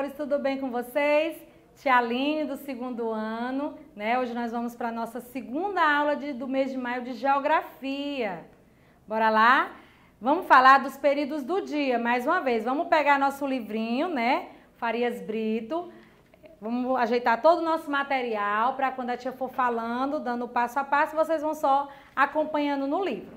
professores, tudo bem com vocês? Tia Aline, do segundo ano, né? Hoje nós vamos para a nossa segunda aula de, do mês de maio de Geografia. Bora lá? Vamos falar dos períodos do dia, mais uma vez. Vamos pegar nosso livrinho, né? Farias Brito. Vamos ajeitar todo o nosso material para quando a tia for falando, dando passo a passo, vocês vão só acompanhando no livro.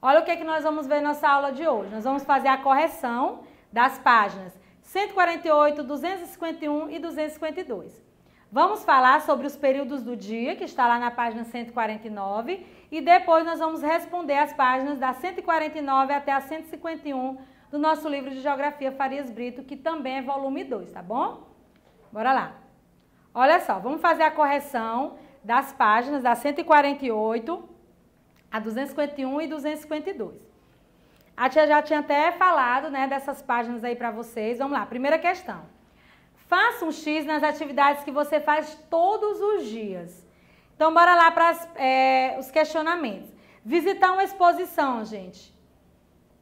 Olha o que, é que nós vamos ver na nossa aula de hoje. Nós vamos fazer a correção das páginas 148, 251 e 252. Vamos falar sobre os períodos do dia, que está lá na página 149, e depois nós vamos responder as páginas da 149 até a 151 do nosso livro de Geografia Farias Brito, que também é volume 2, tá bom? Bora lá. Olha só, vamos fazer a correção das páginas da 148 a 251 e 252. A tia já tinha até falado, né, dessas páginas aí para vocês. Vamos lá, primeira questão. Faça um X nas atividades que você faz todos os dias. Então, bora lá para é, os questionamentos. Visitar uma exposição, gente.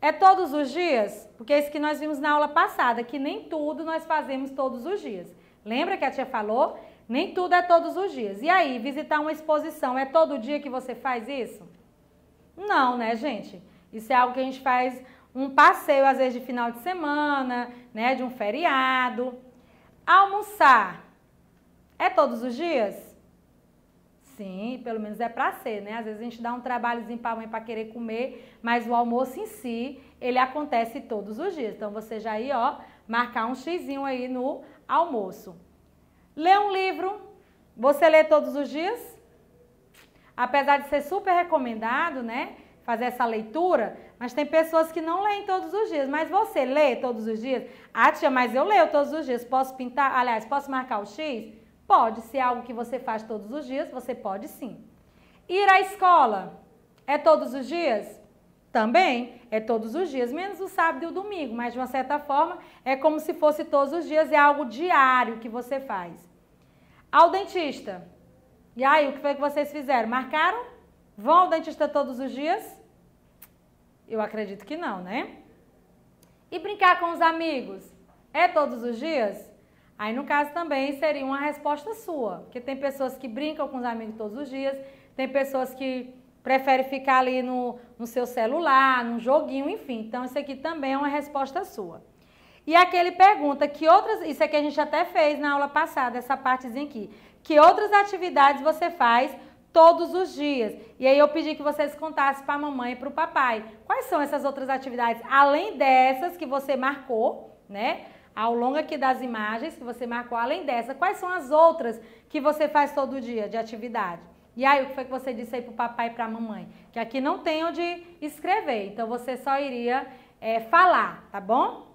É todos os dias? Porque é isso que nós vimos na aula passada, que nem tudo nós fazemos todos os dias. Lembra que a tia falou? Nem tudo é todos os dias. E aí, visitar uma exposição, é todo dia que você faz isso? Não, né, gente? Isso é algo que a gente faz um passeio, às vezes, de final de semana, né? De um feriado. Almoçar. É todos os dias? Sim, pelo menos é para ser, né? Às vezes a gente dá um trabalhozinho para mãe para querer comer, mas o almoço em si, ele acontece todos os dias. Então você já aí, ó, marcar um xizinho aí no almoço. Ler um livro, você lê todos os dias? Apesar de ser super recomendado, né? fazer essa leitura, mas tem pessoas que não leem todos os dias. Mas você lê todos os dias? Ah, tia, mas eu leio todos os dias. Posso pintar? Aliás, posso marcar o X? Pode. ser é algo que você faz todos os dias, você pode sim. Ir à escola é todos os dias? Também é todos os dias, menos o sábado e o domingo, mas de uma certa forma é como se fosse todos os dias, é algo diário que você faz. Ao dentista. E aí, o que foi que vocês fizeram? Marcaram? Vão ao dentista todos os dias? Eu acredito que não, né? E brincar com os amigos? É todos os dias? Aí, no caso, também seria uma resposta sua. Porque tem pessoas que brincam com os amigos todos os dias, tem pessoas que preferem ficar ali no, no seu celular, num joguinho, enfim. Então, isso aqui também é uma resposta sua. E aquele pergunta que outras, isso aqui a gente até fez na aula passada, essa partezinha aqui, que outras atividades você faz todos os dias. E aí eu pedi que vocês contassem para a mamãe e para o papai. Quais são essas outras atividades, além dessas que você marcou, né? Ao longo aqui das imagens que você marcou, além dessa, quais são as outras que você faz todo dia de atividade? E aí, o que foi que você disse aí para o papai e para a mamãe? Que aqui não tem onde escrever, então você só iria é, falar, tá bom?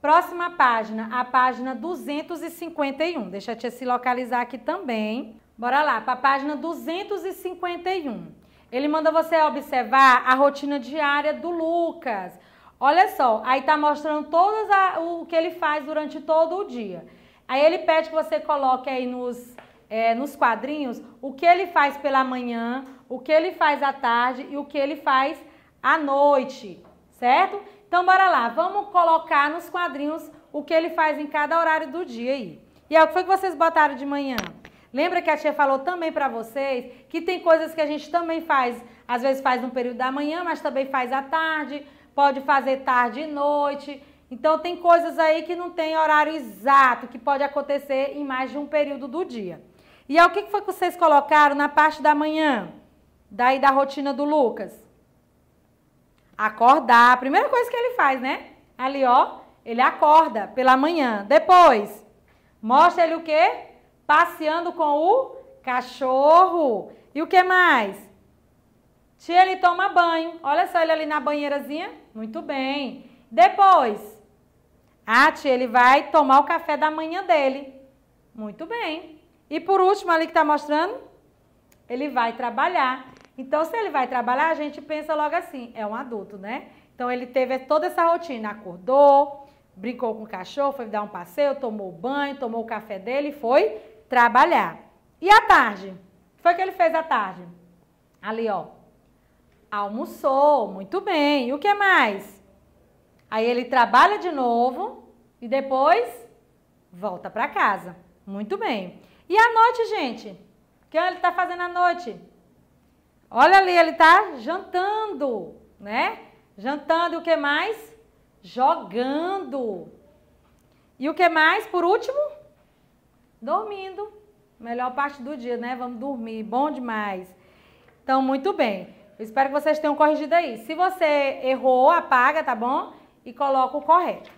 Próxima página, a página 251. Deixa eu te se localizar aqui também. Bora lá, para a página 251. Ele manda você observar a rotina diária do Lucas. Olha só, aí tá mostrando todas a, o que ele faz durante todo o dia. Aí ele pede que você coloque aí nos, é, nos quadrinhos o que ele faz pela manhã, o que ele faz à tarde e o que ele faz à noite, certo? Então bora lá, vamos colocar nos quadrinhos o que ele faz em cada horário do dia aí. E aí, é o que foi que vocês botaram de manhã? Lembra que a tia falou também para vocês que tem coisas que a gente também faz, às vezes faz no período da manhã, mas também faz à tarde, pode fazer tarde e noite. Então tem coisas aí que não tem horário exato, que pode acontecer em mais de um período do dia. E aí, o que foi que vocês colocaram na parte da manhã, daí da rotina do Lucas? Acordar, a primeira coisa que ele faz, né? Ali, ó, ele acorda pela manhã. Depois, mostra ele o quê? passeando com o cachorro. E o que mais? Tia, ele toma banho. Olha só ele ali na banheirazinha. Muito bem. Depois, Ah, tia, ele vai tomar o café da manhã dele. Muito bem. E por último, ali que está mostrando, ele vai trabalhar. Então, se ele vai trabalhar, a gente pensa logo assim, é um adulto, né? Então, ele teve toda essa rotina, acordou, brincou com o cachorro, foi dar um passeio, tomou banho, tomou o café dele, e foi trabalhar. E à tarde? Foi o que ele fez à tarde? Ali, ó. Almoçou, muito bem. E o que mais? Aí ele trabalha de novo e depois volta para casa. Muito bem. E à noite, gente? O que ele está fazendo à noite? Olha ali, ele está jantando, né? Jantando e o que mais? Jogando. E o que mais, por último? dormindo. Melhor parte do dia, né? Vamos dormir, bom demais. Então, muito bem. Eu espero que vocês tenham corrigido aí. Se você errou, apaga, tá bom? E coloca o correto.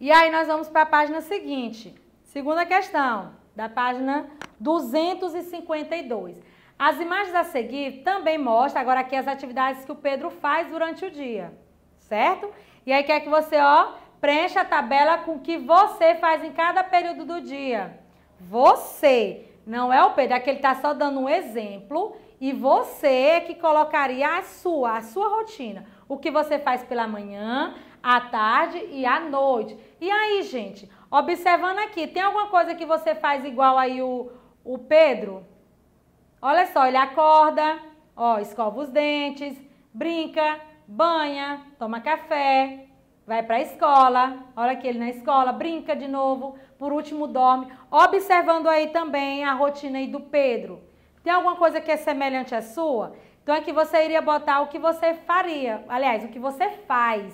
E aí nós vamos para a página seguinte. Segunda questão, da página 252. As imagens a seguir também mostram agora aqui as atividades que o Pedro faz durante o dia, certo? E aí quer é que você, ó, Preencha a tabela com o que você faz em cada período do dia. Você, não é o Pedro, é que ele está só dando um exemplo e você é que colocaria a sua, a sua rotina. O que você faz pela manhã, à tarde e à noite. E aí, gente, observando aqui, tem alguma coisa que você faz igual aí o, o Pedro? Olha só, ele acorda, ó, escova os dentes, brinca, banha, toma café, vai para a escola, olha que ele na escola, brinca de novo, por último dorme. Observando aí também a rotina aí do Pedro. Tem alguma coisa que é semelhante à sua? Então é que você iria botar o que você faria, aliás, o que você faz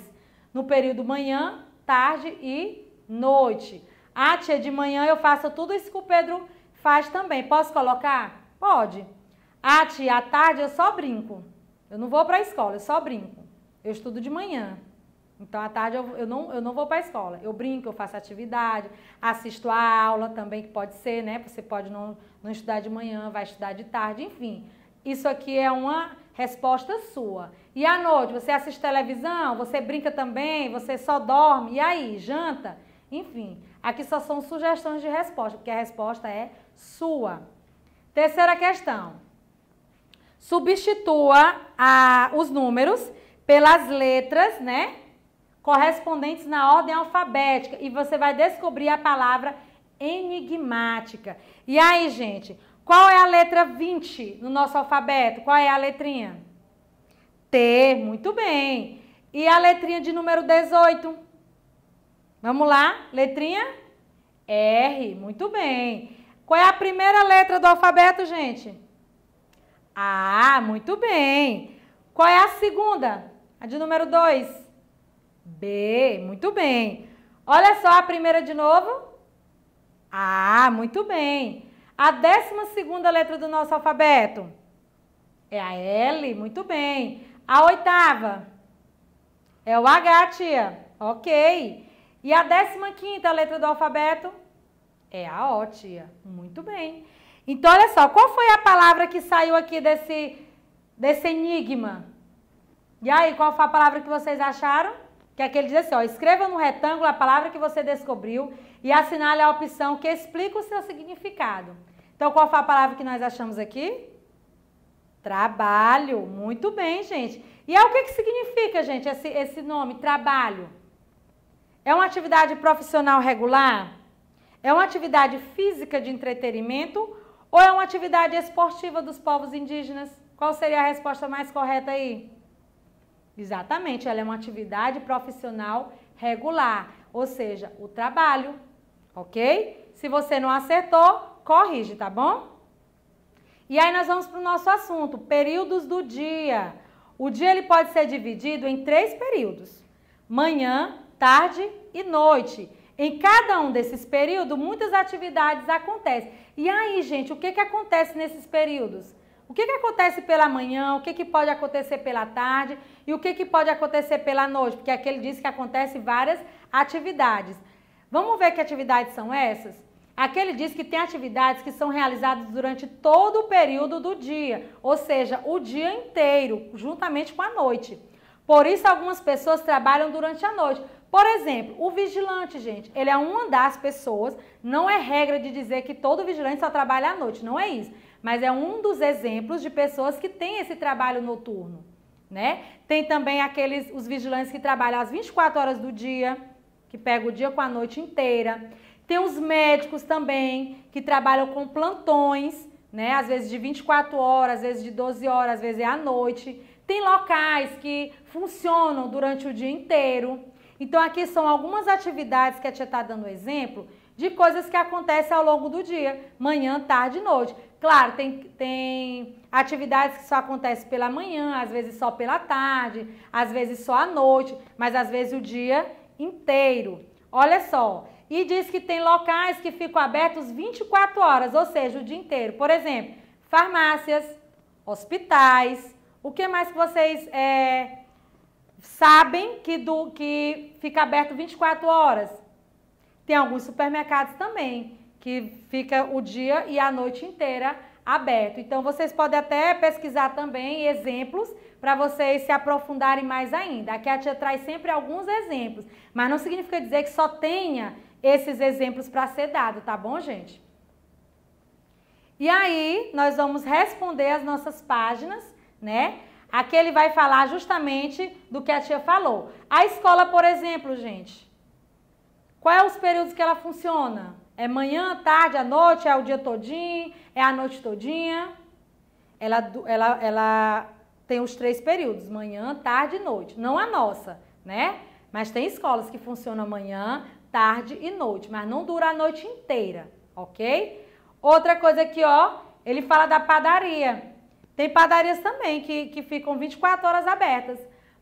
no período manhã, tarde e noite. Ah, tia, de manhã eu faço tudo isso que o Pedro faz também. Posso colocar? Pode. Ah, tia, à tarde eu só brinco. Eu não vou para a escola, eu só brinco. Eu estudo de manhã. Então, à tarde, eu, eu, não, eu não vou para a escola. Eu brinco, eu faço atividade, assisto a aula também, que pode ser, né? Você pode não, não estudar de manhã, vai estudar de tarde, enfim. Isso aqui é uma resposta sua. E à noite, você assiste televisão, você brinca também, você só dorme, e aí, janta? Enfim, aqui só são sugestões de resposta, porque a resposta é sua. Terceira questão. Substitua a, ah, os números pelas letras, né? correspondentes na ordem alfabética e você vai descobrir a palavra enigmática. E aí, gente, qual é a letra 20 no nosso alfabeto? Qual é a letrinha? T, muito bem. E a letrinha de número 18? Vamos lá, letrinha R, muito bem. Qual é a primeira letra do alfabeto, gente? A, muito bem. Qual é a segunda? A de número 2? B, muito bem. Olha só a primeira de novo. A, muito bem. A décima segunda letra do nosso alfabeto é a L, muito bem. A oitava é o H, tia. Ok. E a décima quinta letra do alfabeto é a O, tia. Muito bem. Então, olha só, qual foi a palavra que saiu aqui desse, desse enigma? E aí, qual foi a palavra que vocês acharam? que é que ele diz assim, ó, escreva no retângulo a palavra que você descobriu e assinale a opção que explica o seu significado. Então, qual foi a palavra que nós achamos aqui? Trabalho. Muito bem, gente. E é o que, que significa, gente, esse, esse nome, trabalho? É uma atividade profissional regular? É uma atividade física de entretenimento? Ou é uma atividade esportiva dos povos indígenas? Qual seria a resposta mais correta aí? Exatamente, ela é uma atividade profissional regular, ou seja, o trabalho, ok? Se você não acertou, corrige, tá bom? E aí nós vamos para o nosso assunto, períodos do dia. O dia ele pode ser dividido em três períodos, manhã, tarde e noite. Em cada um desses períodos, muitas atividades acontecem. E aí, gente, o que, que acontece nesses períodos? O que, que acontece pela manhã? O que, que pode acontecer pela tarde? E o que, que pode acontecer pela noite? Porque aqui ele diz que acontece várias atividades. Vamos ver que atividades são essas? Aquele diz que tem atividades que são realizadas durante todo o período do dia, ou seja, o dia inteiro, juntamente com a noite. Por isso, algumas pessoas trabalham durante a noite. Por exemplo, o vigilante, gente, ele é uma das pessoas. Não é regra de dizer que todo vigilante só trabalha à noite, não é isso. Mas é um dos exemplos de pessoas que têm esse trabalho noturno né? Tem também aqueles os vigilantes que trabalham as 24 horas do dia, que pegam o dia com a noite inteira. Tem os médicos também que trabalham com plantões, né? Às vezes de 24 horas, às vezes de 12 horas, às vezes é à noite. Tem locais que funcionam durante o dia inteiro. Então aqui são algumas atividades que a tia está dando exemplo de coisas que acontecem ao longo do dia, manhã, tarde e noite. Claro, tem, tem atividades que só acontecem pela manhã, às vezes só pela tarde, às vezes só à noite, mas às vezes o dia inteiro. Olha só. E diz que tem locais que ficam abertos 24 horas, ou seja, o dia inteiro. Por exemplo, farmácias, hospitais. O que mais que vocês é, sabem que, do, que fica aberto 24 horas? Tem alguns supermercados também que fica o dia e a noite inteira aberto. Então vocês podem até pesquisar também exemplos para vocês se aprofundarem mais ainda. Aqui a tia traz sempre alguns exemplos, mas não significa dizer que só tenha esses exemplos para ser dado, tá bom, gente? E aí nós vamos responder as nossas páginas, né? Aqui ele vai falar justamente do que a tia falou. A escola, por exemplo, gente, qual é os períodos que ela funciona? É manhã, tarde, à noite, é o dia todinho, é a noite todinha. Ela, ela, ela tem os três períodos, manhã, tarde e noite. Não a nossa, né? Mas tem escolas que funcionam manhã, tarde e noite, mas não dura a noite inteira, ok? Outra coisa aqui, ó, ele fala da padaria. Tem padarias também que, que ficam 24 horas abertas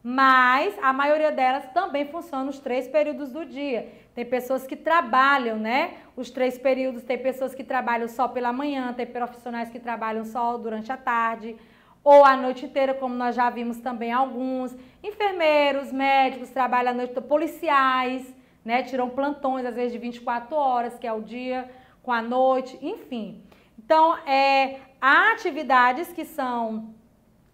mas a maioria delas também funciona os três períodos do dia. Tem pessoas que trabalham, né? Os três períodos, tem pessoas que trabalham só pela manhã, tem profissionais que trabalham só durante a tarde ou a noite inteira, como nós já vimos também alguns. Enfermeiros, médicos trabalham à noite, então, policiais, né? Tiram plantões às vezes de 24 horas, que é o dia com a noite, enfim. Então, é, há atividades que são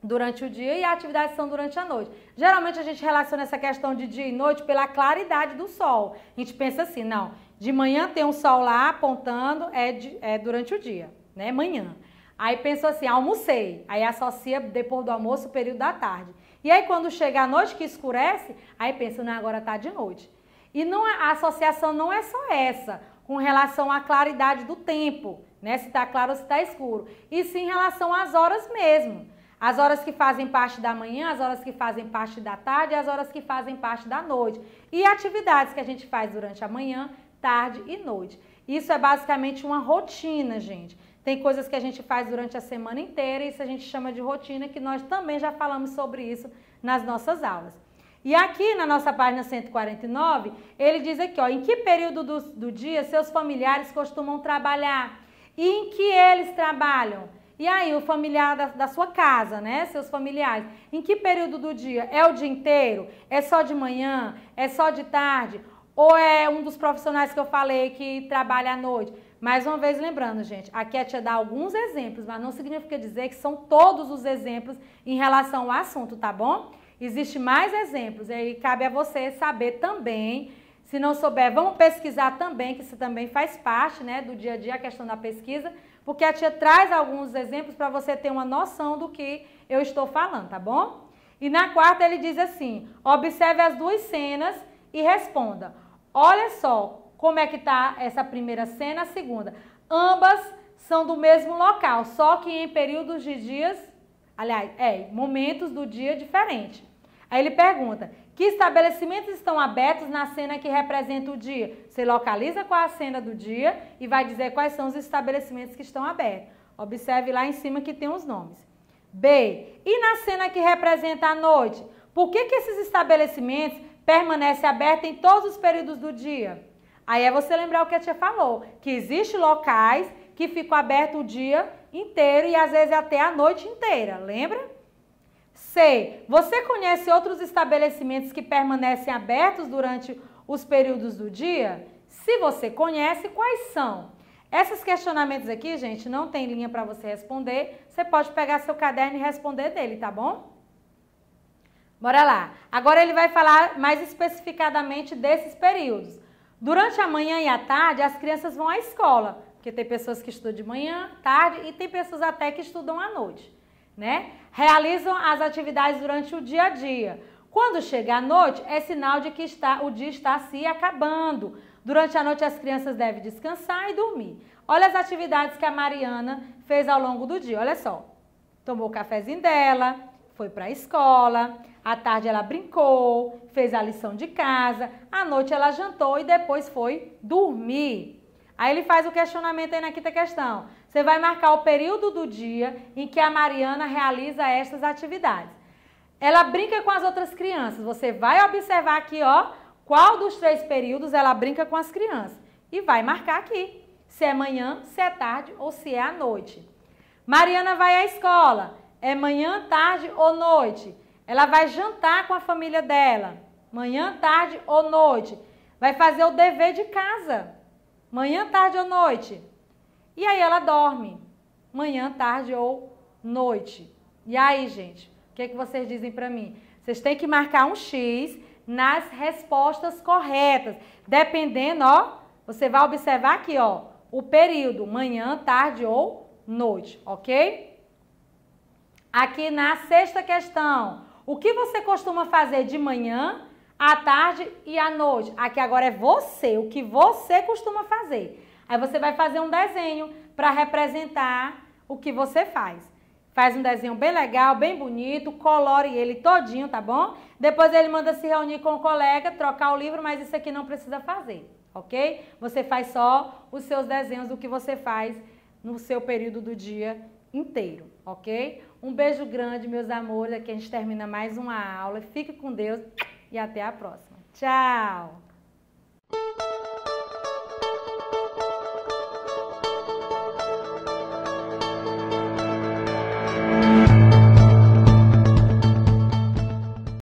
durante o dia e atividades são durante a noite. Geralmente a gente relaciona essa questão de dia e noite pela claridade do sol. A gente pensa assim, não, de manhã tem um sol lá apontando, é, de, é durante o dia, né? Manhã. Aí pensa assim, almocei. Aí associa depois do almoço o período da tarde. E aí quando chega a noite que escurece, aí pensa, não, agora tá de noite. E não, é, a associação não é só essa, com relação à claridade do tempo, né? Se tá claro ou se tá escuro. E sim em relação às horas mesmo. As horas que fazem parte da manhã, as horas que fazem parte da tarde, as horas que fazem parte da noite. E atividades que a gente faz durante a manhã, tarde e noite. Isso é basicamente uma rotina, gente. Tem coisas que a gente faz durante a semana inteira, isso a gente chama de rotina, que nós também já falamos sobre isso nas nossas aulas. E aqui na nossa página 149, ele diz aqui, ó, em que período do, do dia seus familiares costumam trabalhar e em que eles trabalham. E aí, o familiar da, da, sua casa, né? Seus familiares. Em que período do dia? É o dia inteiro? É só de manhã? É só de tarde? Ou é um dos profissionais que eu falei que trabalha à noite? Mais uma vez, lembrando, gente, aqui é te dar alguns exemplos, mas não significa dizer que são todos os exemplos em relação ao assunto, tá bom? Existem mais exemplos, e aí cabe a você saber também se não souber, vamos pesquisar também, que isso também faz parte né, do dia a dia, a questão da pesquisa porque a tia traz alguns exemplos para você ter uma noção do que eu estou falando, tá bom? E na quarta ele diz assim: observe as duas cenas e responda. Olha só como é que tá essa primeira cena, a segunda. Ambas são do mesmo local, só que em períodos de dias, aliás, é, momentos do dia diferente. Aí ele pergunta: que estabelecimentos estão abertos na cena que representa o dia? Você localiza qual a cena do dia e vai dizer quais são os estabelecimentos que estão abertos. Observe lá em cima que tem os nomes. B. E na cena que representa a noite? Por que, que esses estabelecimentos permanecem abertos em todos os períodos do dia? Aí é você lembrar o que a tia falou, que existem locais que ficam abertos o dia inteiro e às vezes até a noite inteira, lembra? C. Você conhece outros estabelecimentos que permanecem abertos durante os períodos do dia? Se você conhece, quais são? Esses questionamentos aqui, gente, não tem linha para você responder. Você pode pegar seu caderno e responder dele, tá bom? Bora lá. Agora ele vai falar mais especificadamente desses períodos. Durante a manhã e a tarde, as crianças vão à escola, porque tem pessoas que estudam de manhã, tarde e tem pessoas até que estudam à noite né? Realizam as atividades durante o dia a dia. Quando chega a noite, é sinal de que está, o dia está se acabando. Durante a noite, as crianças devem descansar e dormir. Olha as atividades que a Mariana fez ao longo do dia. Olha só. Tomou o cafezinho dela, foi para a escola. À tarde, ela brincou, fez a lição de casa. À noite, ela jantou e depois foi dormir. Aí ele faz o questionamento aí na quinta questão. Você vai marcar o período do dia em que a Mariana realiza estas atividades. Ela brinca com as outras crianças. Você vai observar aqui, ó, qual dos três períodos ela brinca com as crianças. E vai marcar aqui, se é manhã, se é tarde ou se é à noite. Mariana vai à escola. É manhã, tarde ou noite. Ela vai jantar com a família dela. Manhã, tarde ou noite. Vai fazer o dever de casa. Manhã, tarde ou noite. E aí ela dorme, manhã, tarde ou noite. E aí, gente, o que, é que vocês dizem para mim? Vocês têm que marcar um X nas respostas corretas. Dependendo, ó, você vai observar aqui, ó, o período, manhã, tarde ou noite, ok? Aqui na sexta questão, o que você costuma fazer de manhã, à tarde e à noite? Aqui agora é você, o que você costuma fazer. Aí você vai fazer um desenho para representar o que você faz. Faz um desenho bem legal, bem bonito, colore ele todinho, tá bom? Depois ele manda se reunir com o colega, trocar o livro, mas isso aqui não precisa fazer, ok? Você faz só os seus desenhos do que você faz no seu período do dia inteiro, ok? Um beijo grande, meus amores. Aqui a gente termina mais uma aula. Fique com Deus e até a próxima. Tchau!